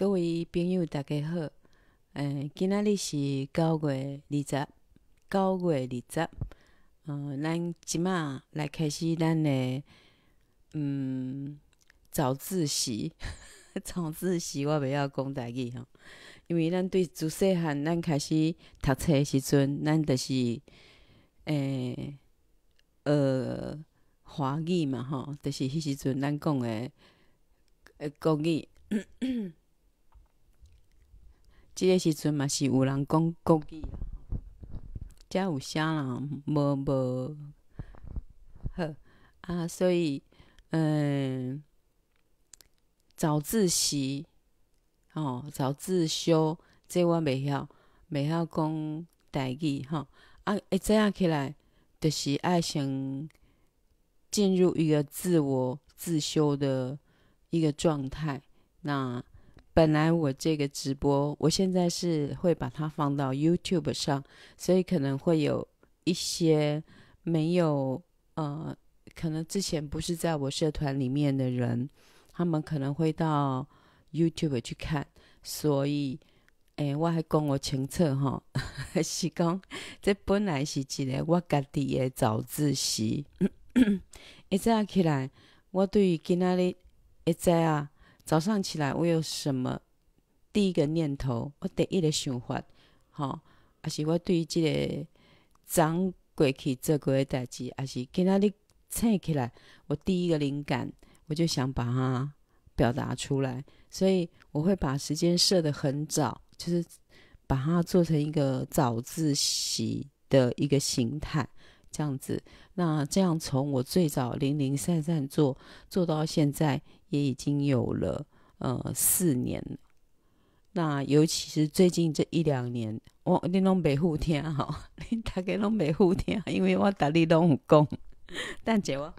各位朋友，大家好！诶，今仔日是九月二十，九月二十，嗯，咱即嘛来开始咱的嗯早自习。早自习我袂晓讲代意吼，因为咱对自细汉，咱开始读册时阵，咱就是诶呃华语嘛吼，就是迄时阵咱讲的诶国语。即个时阵嘛是有人讲国语，遮有啥人无无好啊，所以嗯，早自习哦，早自修即我袂晓袂晓讲代志吼啊，一早起来就是爱先进入一个自我自修的一个状态，那。本来我这个直播，我现在是会把它放到 YouTube 上，所以可能会有一些没有，呃，可能之前不是在我社团里面的人，他们可能会到 YouTube 去看。所以，哎，我还讲我清楚哈，是讲这本来是一个我家己的早自习，一早起来，我对于今仔日，一早啊。早上起来，我有什么第一个念头？我第一个想法，哦，也是我对于这个昨过去做过的代志，也是今天你醒起来，我第一个灵感，我就想把它表达出来，所以我会把时间设得很早，就是把它做成一个早自习的一个形态。这样子，那这样从我最早零零散散做做到现在，也已经有了呃四年。那尤其是最近这一两年，我你拢没护听吼，你大概拢没护听，因为我大力都有讲，但 姐我。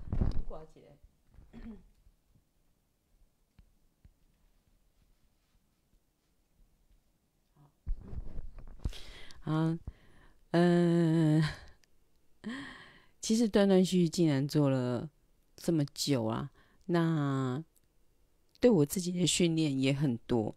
挂起来。啊，嗯。其实断断续续竟然做了这么久啊！那对我自己的训练也很多，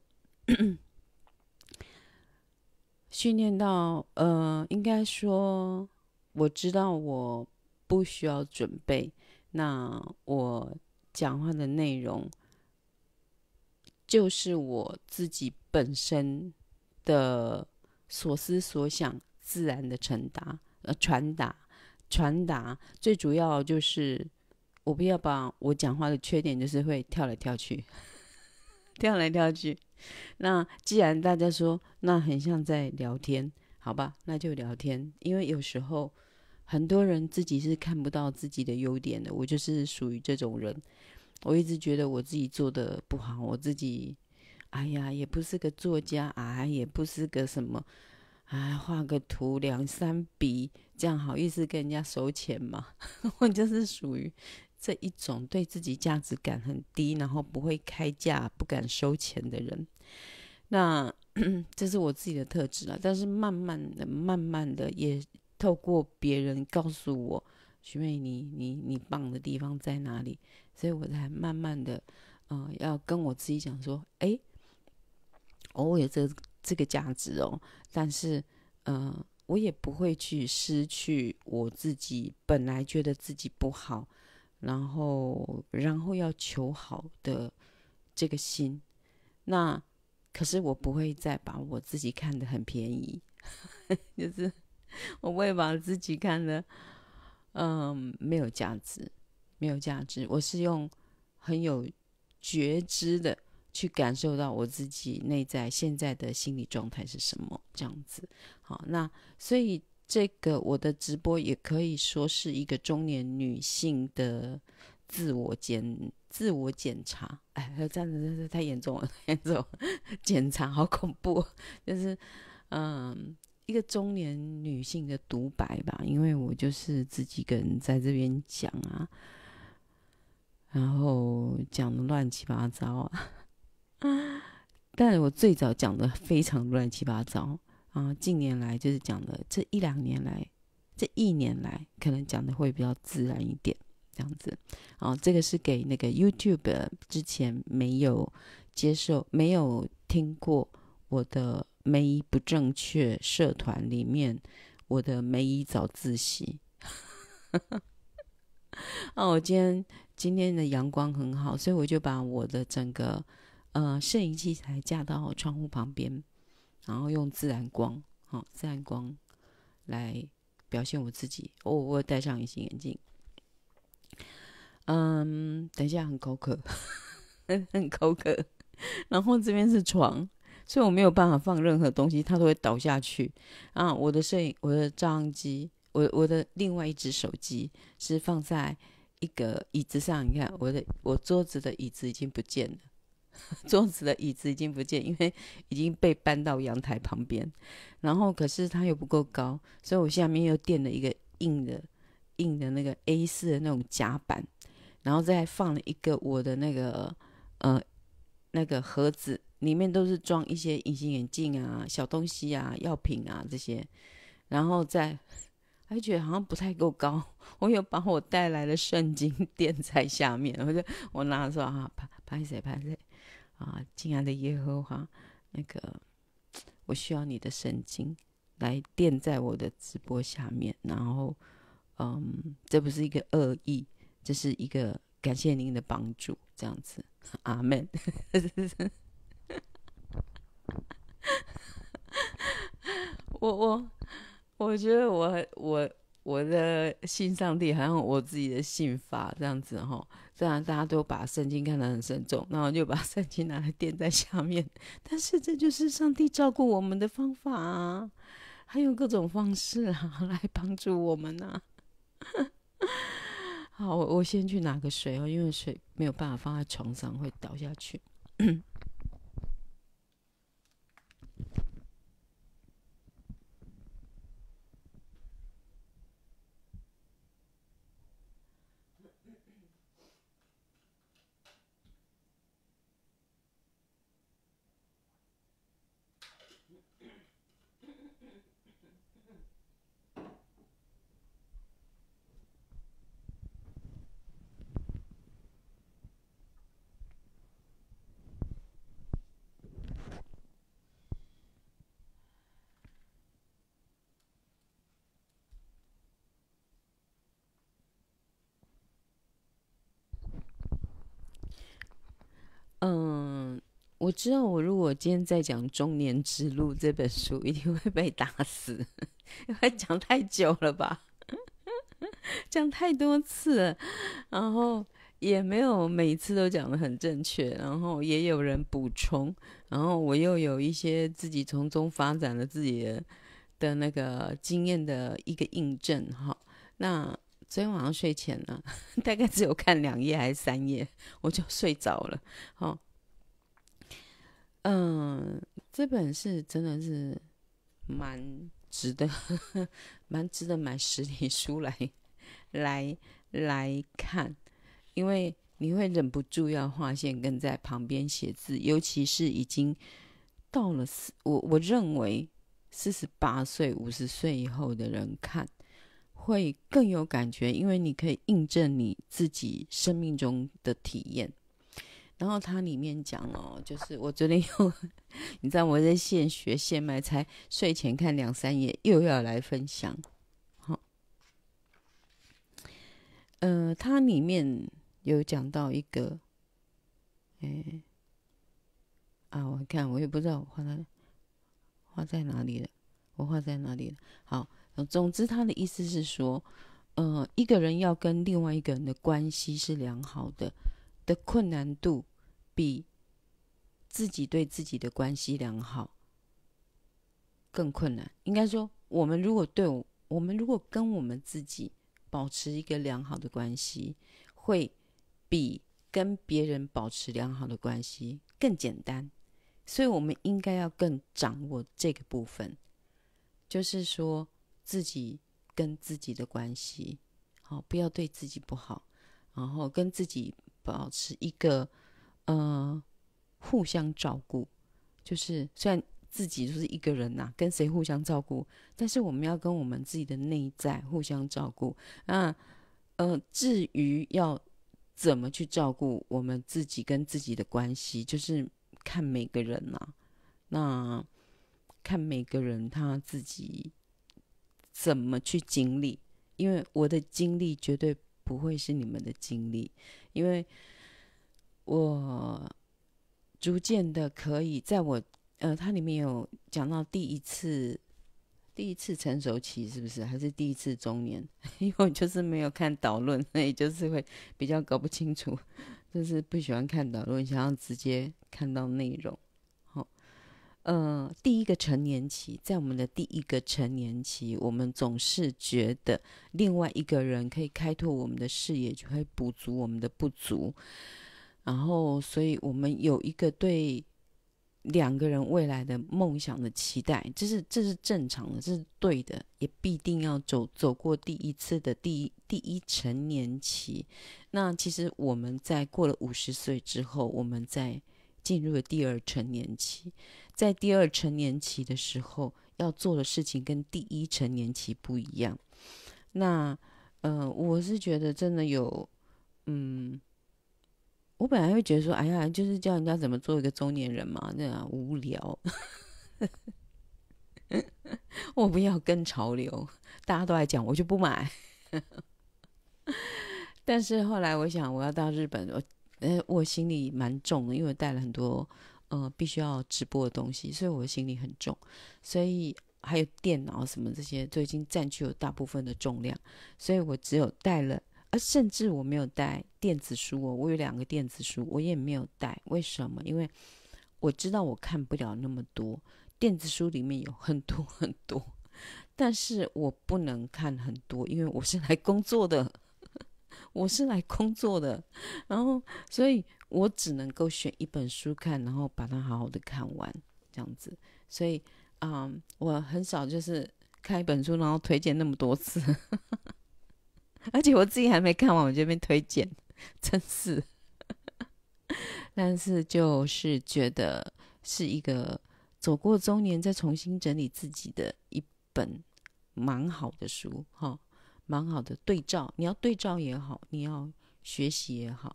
训练到呃，应该说我知道我不需要准备，那我讲话的内容就是我自己本身的所思所想，自然的传达呃传达。传达最主要就是，我不要把我讲话的缺点就是会跳来跳去，跳来跳去。那既然大家说那很像在聊天，好吧，那就聊天。因为有时候很多人自己是看不到自己的优点的，我就是属于这种人。我一直觉得我自己做的不好，我自己，哎呀，也不是个作家啊，也不是个什么。哎，画个图两三笔，这样好意思跟人家收钱吗？我就是属于这一种对自己价值感很低，然后不会开价、不敢收钱的人。那 这是我自己的特质了。但是慢慢的、慢慢的，也透过别人告诉我，徐美你、你你棒的地方在哪里？所以我才慢慢的，啊，要跟我自己讲说，哎，偶尔这。这个价值哦，但是，嗯，我也不会去失去我自己本来觉得自己不好，然后然后要求好的这个心，那可是我不会再把我自己看得很便宜，就是我不会把自己看得嗯没有价值，没有价值，我是用很有觉知的。去感受到我自己内在现在的心理状态是什么，这样子。好，那所以这个我的直播也可以说是一个中年女性的自我检自我检查。哎，这样子真是太严重了，严重检查好恐怖。就是嗯，一个中年女性的独白吧，因为我就是自己一个人在这边讲啊，然后讲的乱七八糟啊。啊！但我最早讲的非常乱七八糟啊，近年来就是讲的这一两年来，这一年来可能讲的会比较自然一点，这样子啊。这个是给那个 YouTube 之前没有接受、没有听过我的梅姨不正确社团里面我的梅姨早自习。啊，我今天今天的阳光很好，所以我就把我的整个。呃，摄影器材架到窗户旁边，然后用自然光，哦、自然光来表现我自己。我我戴上隐形眼镜，嗯，等一下很口渴，很口渴。然后这边是床，所以我没有办法放任何东西，它都会倒下去啊。我的摄影，我的照相机，我我的另外一只手机是放在一个椅子上。你看，我的我桌子的椅子已经不见了。桌 子的椅子已经不见，因为已经被搬到阳台旁边。然后，可是它又不够高，所以我下面又垫了一个硬的、硬的那个 A4 的那种夹板，然后再放了一个我的那个呃那个盒子，里面都是装一些隐形眼镜啊、小东西啊、药品啊这些。然后再，而且好像不太够高，我有把我带来的圣经 垫在下面。我就我拿说啊，拍谁拍谁。啊，敬爱的耶和华，那个我需要你的圣经来垫在我的直播下面，然后，嗯，这不是一个恶意，这是一个感谢您的帮助，这样子，阿门。我我我觉得我我。我的信上帝，好像我自己的信法这样子，哈。虽然大家都把圣经看得很慎重，然我就把圣经拿来垫在下面。但是这就是上帝照顾我们的方法啊，还有各种方式啊 来帮助我们呐。好，我我先去拿个水哦，因为水没有办法放在床上会倒下去。嗯，我知道，我如果今天在讲《中年之路》这本书，一定会被打死，因为讲太久了吧，讲太多次，然后也没有每次都讲的很正确，然后也有人补充，然后我又有一些自己从中发展了自己的的那个经验的一个印证，哈，那。昨天晚上睡前呢，大概只有看两页还是三页，我就睡着了。好，嗯，这本是真的是蛮值得，蛮值得买实体书来来来看，因为你会忍不住要划线跟在旁边写字，尤其是已经到了四，我我认为四十八岁、五十岁以后的人看。会更有感觉，因为你可以印证你自己生命中的体验。然后它里面讲哦，就是我昨天又，你知道我在现学现卖，才睡前看两三页，又要来分享。好，呃，它里面有讲到一个，哎，啊，我看我也不知道我画在画在哪里了，我画在哪里了？好。总之，他的意思是说，呃，一个人要跟另外一个人的关系是良好的，的困难度比自己对自己的关系良好更困难。应该说，我们如果对我，我们如果跟我们自己保持一个良好的关系，会比跟别人保持良好的关系更简单。所以，我们应该要更掌握这个部分，就是说。自己跟自己的关系，好，不要对自己不好，然后跟自己保持一个呃互相照顾。就是虽然自己就是一个人呐，跟谁互相照顾，但是我们要跟我们自己的内在互相照顾。那呃，至于要怎么去照顾我们自己跟自己的关系，就是看每个人啦，那看每个人他自己。怎么去经历？因为我的经历绝对不会是你们的经历，因为我逐渐的可以在我呃，它里面有讲到第一次，第一次成熟期是不是？还是第一次中年？因为我就是没有看导论，所以就是会比较搞不清楚，就是不喜欢看导论，想要直接看到内容。呃，第一个成年期，在我们的第一个成年期，我们总是觉得另外一个人可以开拓我们的视野，可以补足我们的不足，然后，所以我们有一个对两个人未来的梦想的期待，这是这是正常的，这是对的，也必定要走走过第一次的第一第一成年期。那其实我们在过了五十岁之后，我们在进入了第二成年期。在第二成年期的时候要做的事情跟第一成年期不一样。那，嗯，我是觉得真的有，嗯，我本来会觉得说，哎呀，就是叫人家怎么做一个中年人嘛，那无聊。我不要跟潮流，大家都来讲，我就不买。但是后来我想，我要到日本，我，呃，我行李蛮重的，因为我带了很多。呃，必须要直播的东西，所以我心里很重，所以还有电脑什么这些，就已经占据了大部分的重量，所以我只有带了，而甚至我没有带电子书，哦，我有两个电子书，我也没有带，为什么？因为我知道我看不了那么多电子书里面有很多 很多，但是我不能看很多，因为我是来工作的。我是来工作的，然后，所以我只能够选一本书看，然后把它好好的看完，这样子。所以，嗯，我很少就是看一本书，然后推荐那么多次，而且我自己还没看完，我这边推荐，真是。但是就是觉得是一个走过中年再重新整理自己的一本蛮好的书，哈。蛮好的对照，你要对照也好，你要学习也好，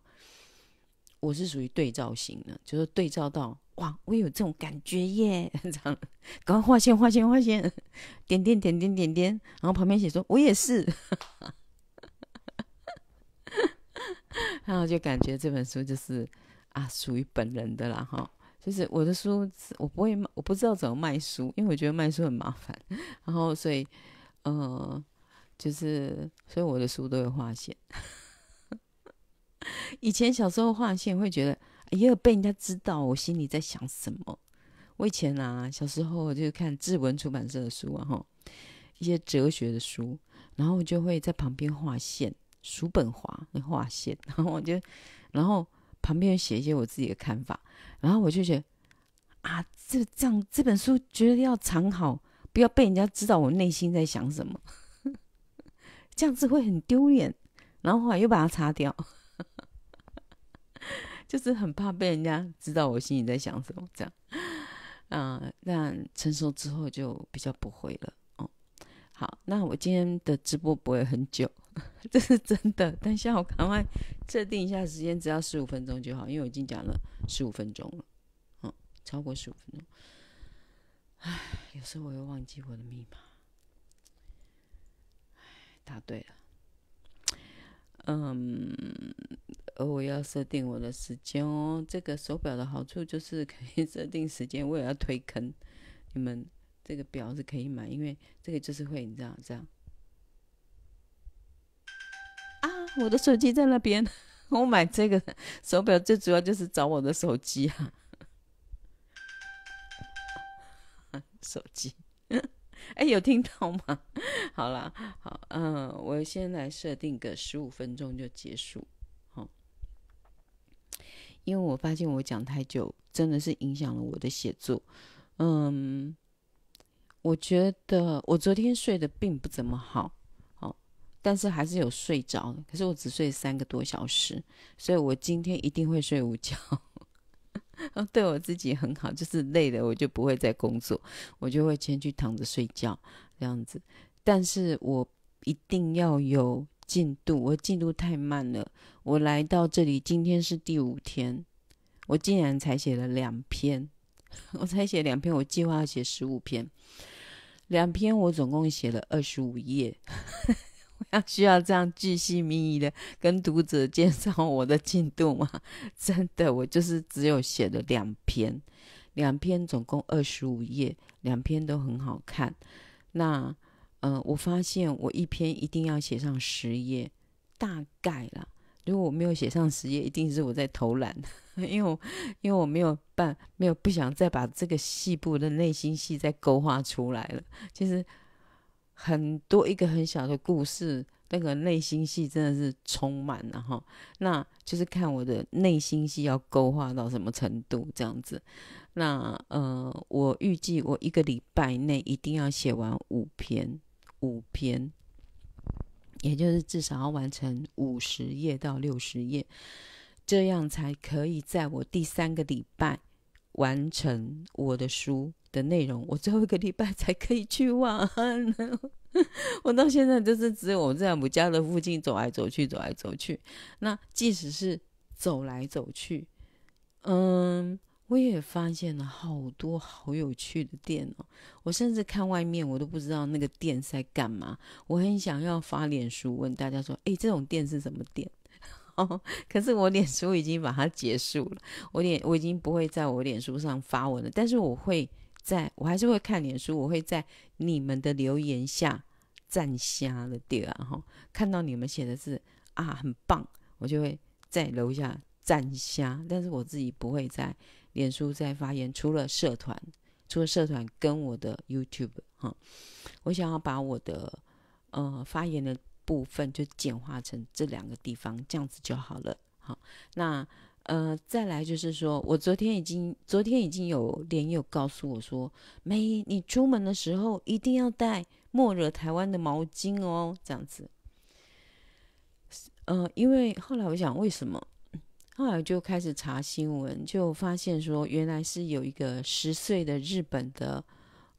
我是属于对照型的，就是对照到哇，我有这种感觉耶，这样，赶快划线划线划线，点点点点点点，然后旁边写说我也是，然后就感觉这本书就是啊，属于本人的啦哈，就是我的书，我不会我不知道怎么卖书，因为我觉得卖书很麻烦，然后所以嗯。就是，所以我的书都会画线。以前小时候画线，会觉得也有被人家知道我心里在想什么。我以前啊，小时候就看志文出版社的书啊，哈，一些哲学的书，然后我就会在旁边画线，叔本华画线，然后我就，然后旁边写一些我自己的看法，然后我就觉得啊，这这样这本书觉得要藏好，不要被人家知道我内心在想什么。这样子会很丢脸，然后后来又把它擦掉，就是很怕被人家知道我心里在想什么。这样，啊，那成熟之后就比较不会了。哦，好，那我今天的直播不会很久，这是真的。但下我赶快设定一下时间，只要十五分钟就好，因为我已经讲了十五分钟了。嗯，超过十五分钟，唉，有时候我又忘记我的密码。答对了，嗯，我要设定我的时间哦。这个手表的好处就是可以设定时间，我也要推坑。你们这个表是可以买，因为这个就是会，你知道这样。啊，我的手机在那边。我买这个手表最主要就是找我的手机啊，手机。哎，有听到吗？好了，好，嗯，我先来设定个十五分钟就结束，好，因为我发现我讲太久真的是影响了我的写作，嗯，我觉得我昨天睡得并不怎么好，哦，但是还是有睡着可是我只睡三个多小时，所以我今天一定会睡午觉。对我自己很好，就是累了我就不会再工作，我就会先去躺着睡觉这样子。但是我一定要有进度，我进度太慢了。我来到这里，今天是第五天，我竟然才写了两篇，我才写两篇，我计划要写十五篇，两篇我总共写了二十五页。我 要需要这样巨细靡遗的跟读者介绍我的进度吗？真的，我就是只有写了两篇，两篇总共二十五页，两篇都很好看。那，嗯，我发现我一篇一定要写上十页，大概啦。如果我没有写上十页，一定是我在偷懒，因为因为我没有办法，没有不想再把这个细部的内心戏再勾画出来了。其实。很多一个很小的故事，那个内心戏真的是充满了哈，那就是看我的内心戏要勾画到什么程度这样子。那呃，我预计我一个礼拜内一定要写完五篇，五篇，也就是至少要完成五十页到六十页，这样才可以在我第三个礼拜。完成我的书的内容，我最后一个礼拜才可以去玩。我到现在就是只有我在我家的附近走来走去，走来走去。那即使是走来走去，嗯，我也发现了好多好有趣的店哦。我甚至看外面，我都不知道那个店在干嘛。我很想要发脸书问大家说：哎，这种店是什么店？哦，可是我脸书已经把它结束了，我脸我已经不会在我脸书上发文了。但是我会在，我还是会看脸书，我会在你们的留言下站瞎的点，啊哈，看到你们写的是啊很棒，我就会在楼下站瞎，但是我自己不会在脸书再发言，除了社团，除了社团跟我的 YouTube 哈，我想要把我的呃发言的。部分就简化成这两个地方，这样子就好了。好，那呃，再来就是说，我昨天已经，昨天已经有连友告诉我说，梅，你出门的时候一定要带莫惹台湾的毛巾哦，这样子。呃，因为后来我想为什么，后来就开始查新闻，就发现说原来是有一个十岁的日本的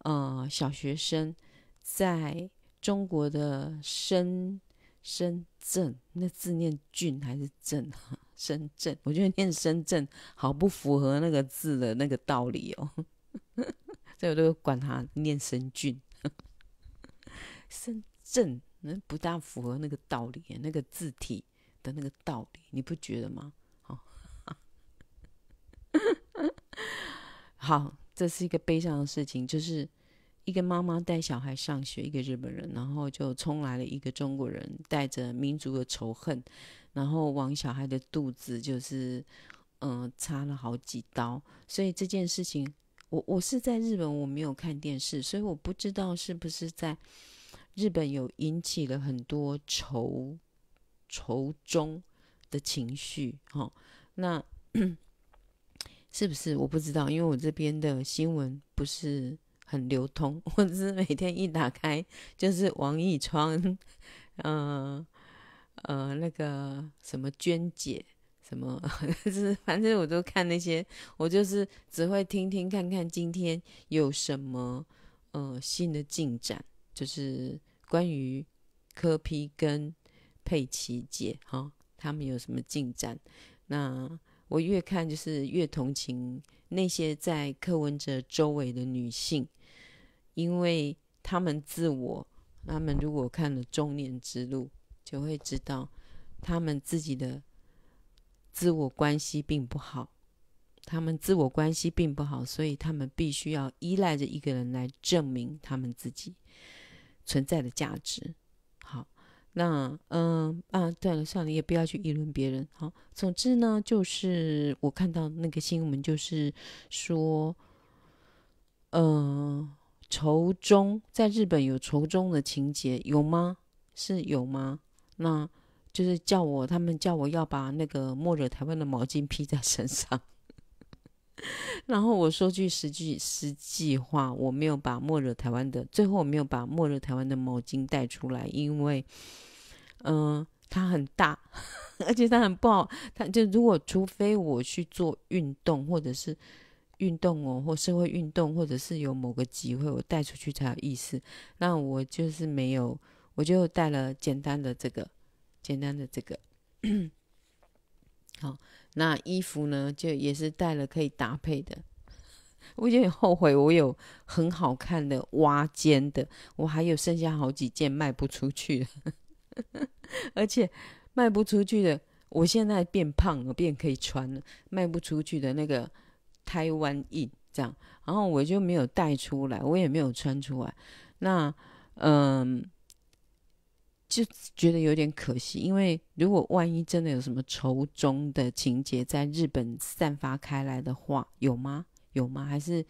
呃小学生在。中国的深深圳，那字念俊还是镇？深圳，我觉得念深圳好不符合那个字的那个道理哦。所以我都管它念深俊，深圳那不大符合那个道理，那个字体的那个道理，你不觉得吗？好，好，这是一个悲伤的事情，就是。一个妈妈带小孩上学，一个日本人，然后就冲来了一个中国人，带着民族的仇恨，然后往小孩的肚子就是嗯插了好几刀。所以这件事情，我我是在日本，我没有看电视，所以我不知道是不是在日本有引起了很多仇仇中的情绪。哈，那 是不是我不知道？因为我这边的新闻不是。很流通，我只是每天一打开就是王一川，嗯，呃，那个什么娟姐，什么，就是反正我都看那些，我就是只会听听看看今天有什么，嗯，新的进展，就是关于科皮跟佩奇姐哈，他们有什么进展？那我越看就是越同情那些在柯文哲周围的女性。因为他们自我，他们如果看了《中年之路》，就会知道他们自己的自我关系并不好。他们自我关系并不好，所以他们必须要依赖着一个人来证明他们自己存在的价值。好，那嗯啊，对了，算了，也不要去议论别人。好，总之呢，就是我看到那个新闻，就是说，嗯。愁中在日本有愁中的情节有吗？是有吗？那就是叫我他们叫我要把那个末日台湾的毛巾披在身上，然后我说句实句实际话，我没有把末日台湾的最后我没有把末日台湾的毛巾带出来，因为嗯，它很大，而且它很不好，它就如果除非我去做运动或者是。运动哦，或是会运动，或者是有某个机会，我带出去才有意思。那我就是没有，我就带了简单的这个，简单的这个。好，那衣服呢，就也是带了可以搭配的。我有点后悔，我有很好看的挖肩的，我还有剩下好几件卖不出去，而且卖不出去的，我现在变胖了，变可以穿了。卖不出去的那个。台湾印这样，然后我就没有带出来，我也没有穿出来。那嗯，就觉得有点可惜，因为如果万一真的有什么仇中的情节在日本散发开来的话，有吗？有吗？还是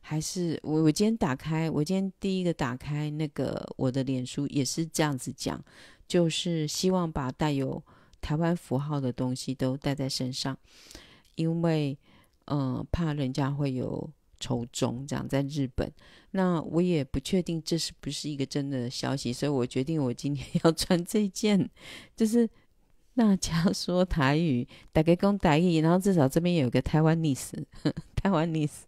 还是我我今天打开，我今天第一个打开那个我的脸书也是这样子讲，就是希望把带有台湾符号的东西都带在身上，因为。嗯，怕人家会有仇中这样在日本，那我也不确定这是不是一个真的消息，所以我决定我今天要穿这件，就是大家说台语，打个工打语，然后至少这边有个台湾 n 史，s 台湾 n 史 s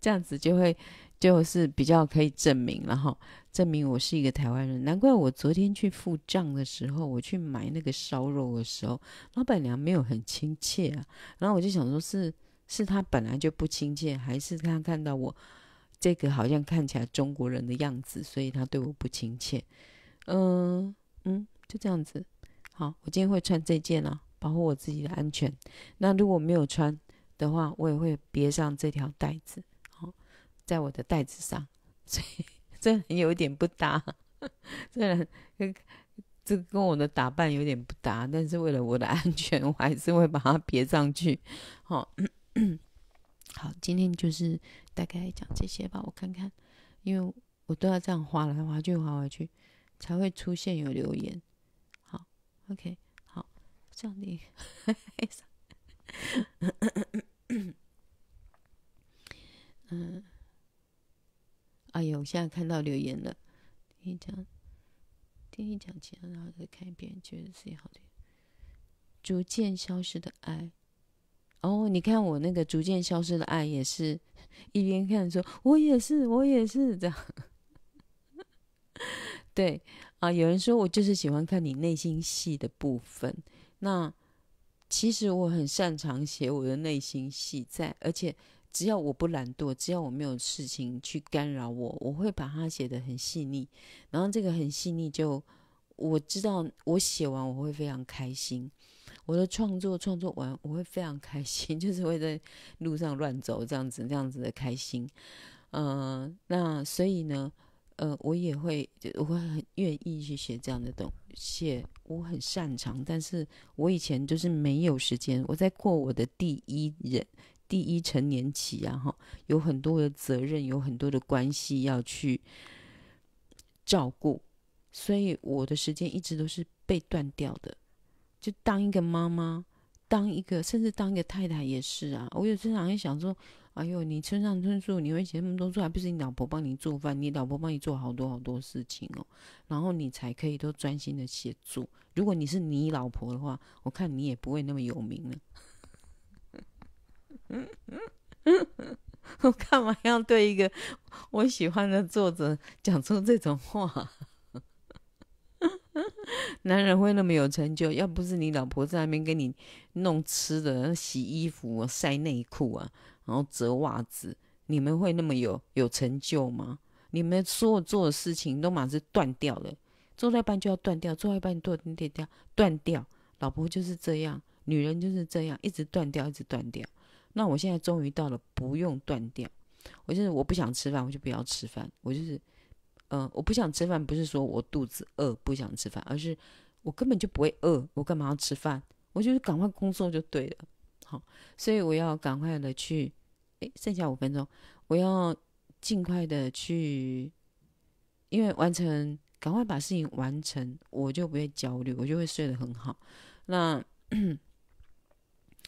这样子就会就是比较可以证明，然后证明我是一个台湾人。难怪我昨天去付账的时候，我去买那个烧肉的时候，老板娘没有很亲切啊，然后我就想说，是。是他本来就不亲切，还是他看到我这个好像看起来中国人的样子，所以他对我不亲切？嗯嗯，就这样子。好，我今天会穿这件啊，保护我自己的安全。那如果没有穿的话，我也会别上这条带子。好，在我的带子上，所以这人有点不搭。这 人这跟我的打扮有点不搭，但是为了我的安全，我还是会把它别上去。好。好，今天就是大概讲这些吧。我看看，因为我都要这样划来划去、划来去，才会出现有留言。好，OK，好，这样子。嗯，哎呦，我现在看到留言了。听你讲，听你讲起来，然后再看一遍，觉得自己好听。逐渐消失的爱。哦，你看我那个逐渐消失的爱，也是一边看，说我也是，我也是这样。对啊，有人说我就是喜欢看你内心戏的部分。那其实我很擅长写我的内心戏，在而且只要我不懒惰，只要我没有事情去干扰我，我会把它写得很细腻。然后这个很细腻，就我知道我写完我会非常开心。我的创作，创作完我会非常开心，就是会在路上乱走这样子、这样子的开心。嗯，那所以呢，呃，我也会，我会很愿意去写这样的东西，我很擅长。但是我以前就是没有时间，我在过我的第一人、第一成年期，啊，哈，有很多的责任，有很多的关系要去照顾，所以我的时间一直都是被断掉的。就当一个妈妈，当一个，甚至当一个太太也是啊。我有经常会想说，哎呦，你村上春树，你会写那么多书，还不是你老婆帮你做饭，你老婆帮你做好多好多事情哦，然后你才可以都专心的写作。如果你是你老婆的话，我看你也不会那么有名了。我干嘛要对一个我喜欢的作者讲出这种话？男人会那么有成就？要不是你老婆在那边给你弄吃的、洗衣服啊、晒内裤啊，然后折袜子，你们会那么有有成就吗？你们所有做的事情都马上断掉了，做在一半就要断掉，做了一半断掉，断掉。老婆就是这样，女人就是这样，一直断掉，一直断掉。那我现在终于到了不用断掉，我就是我不想吃饭，我就不要吃饭，我就是。嗯，我不想吃饭，不是说我肚子饿不想吃饭，而是我根本就不会饿，我干嘛要吃饭？我就是赶快工作就对了，好，所以我要赶快的去，诶，剩下五分钟，我要尽快的去，因为完成，赶快把事情完成，我就不会焦虑，我就会睡得很好。那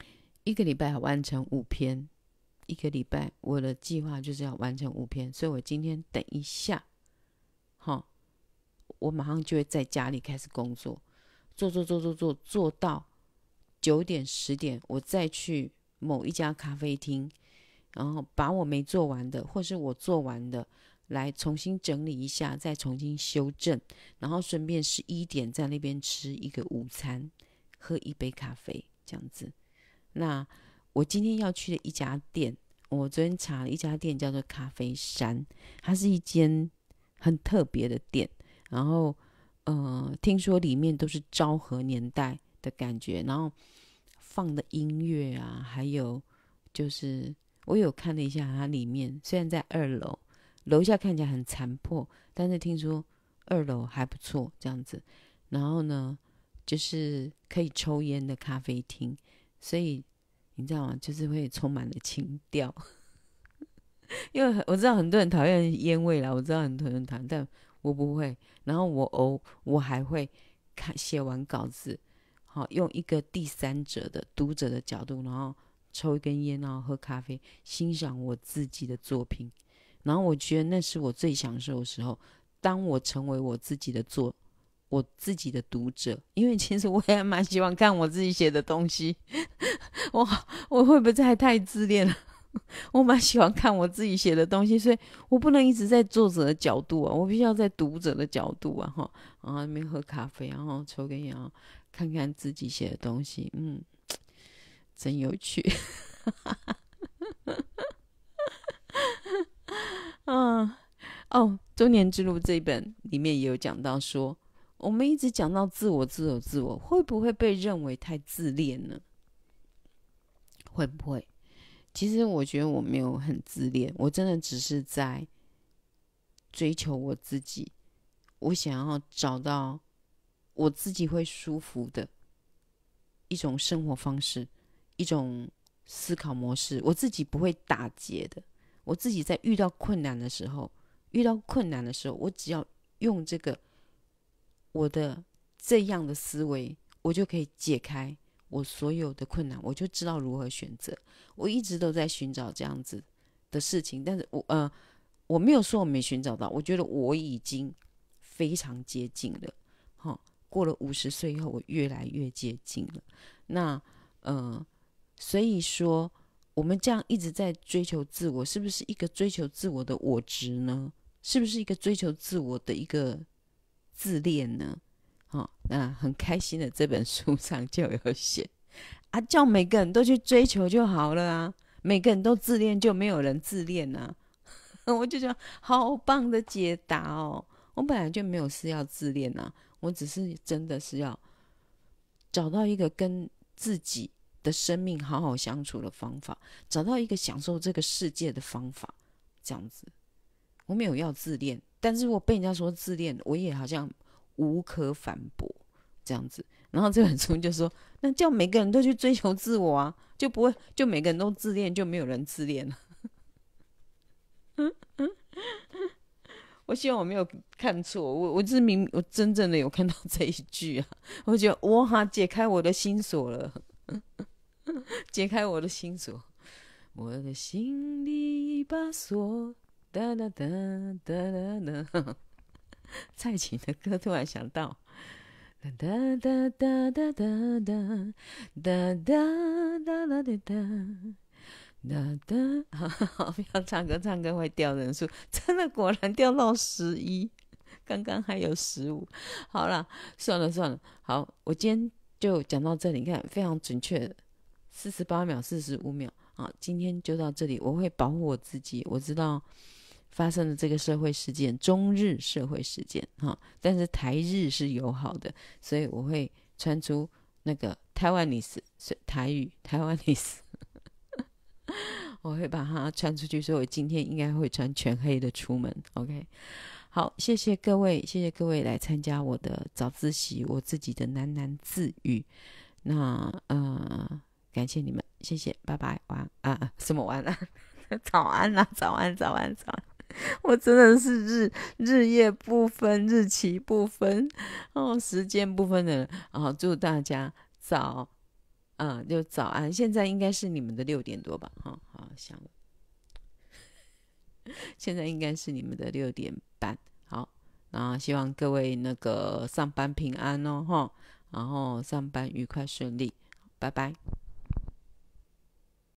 一个礼拜完成五篇，一个礼拜我的计划就是要完成五篇，所以我今天等一下。好，我马上就会在家里开始工作，做做做做做做到九点十点，我再去某一家咖啡厅，然后把我没做完的或是我做完的来重新整理一下，再重新修正，然后顺便十一点在那边吃一个午餐，喝一杯咖啡这样子。那我今天要去的一家店，我昨天查了一家店叫做咖啡山，它是一间。很特别的店，然后，呃，听说里面都是昭和年代的感觉，然后放的音乐啊，还有就是我有看了一下它里面，虽然在二楼，楼下看起来很残破，但是听说二楼还不错这样子，然后呢，就是可以抽烟的咖啡厅，所以你知道吗？就是会充满了情调。因为我知道很多人讨厌烟味啦，我知道很多人厌，但我不会。然后我偶我还会看写完稿子，好用一个第三者的读者的角度，然后抽一根烟，然后喝咖啡，欣赏我自己的作品。然后我觉得那是我最享受的时候。当我成为我自己的作，我自己的读者，因为其实我也蛮喜欢看我自己写的东西。我我会不会太太自恋了？我蛮喜欢看我自己写的东西，所以我不能一直在作者的角度啊，我必须要在读者的角度啊，哈，然后那边喝咖啡，然后抽根烟，看看自己写的东西，嗯，真有趣，哈哈哈哈哈，嗯，哦，《中年之路》这一本里面也有讲到说，我们一直讲到自我、自我、自我，会不会被认为太自恋呢？会不会？其实我觉得我没有很自恋，我真的只是在追求我自己，我想要找到我自己会舒服的一种生活方式，一种思考模式。我自己不会打结的，我自己在遇到困难的时候，遇到困难的时候，我只要用这个我的这样的思维，我就可以解开。我所有的困难，我就知道如何选择。我一直都在寻找这样子的事情，但是我呃，我没有说我没寻找到。我觉得我已经非常接近了。哈，过了五十岁以后，我越来越接近了。那呃，所以说，我们这样一直在追求自我，是不是一个追求自我的我执呢？是不是一个追求自我的一个自恋呢？哦，那很开心的这本书上就有写啊，叫每个人都去追求就好了啊，每个人都自恋就没有人自恋啊。我就觉得好棒的解答哦。我本来就没有是要自恋啊，我只是真的是要找到一个跟自己的生命好好相处的方法，找到一个享受这个世界的方法，这样子我没有要自恋，但是我被人家说自恋，我也好像。无可反驳，这样子。然后这本书就说，那叫每个人都去追求自我啊，就不会就每个人都自恋，就没有人自恋了。嗯 嗯我希望我没有看错，我我是明我真正的有看到这一句啊，我觉得哇，解开我的心锁了，解开我的心锁，我的心里一把锁，哒哒哒哒哒哒。蔡琴的歌，突然想到，哒哒哒哒哒哒哒哒哒哒哒哒哒。哒哒，好，不要唱歌，唱歌会掉人数。真的，果然掉到十一，刚刚还有十五。好了，算了算了。好，我今天就讲到这里。你看，非常准确四十八秒，四十五秒。好，今天就到这里。我会保护我自己，我知道。发生的这个社会事件，中日社会事件，哈，但是台日是友好的，所以我会穿出那个台湾女是台语台湾尼斯，我会把它穿出去，所以我今天应该会穿全黑的出门。OK，好，谢谢各位，谢谢各位来参加我的早自习，我自己的喃喃自语。那呃，感谢你们，谢谢，拜拜，晚安啊，什么晚安？早安呐，早安，早安，早。安。我真的是日日夜不分、日期不分、然后时间不分的后祝大家早，嗯，就早安。现在应该是你们的六点多吧？哈，好，下午。现在应该是你们的六点半。好，然后希望各位那个上班平安哦，哈，然后上班愉快顺利。拜拜。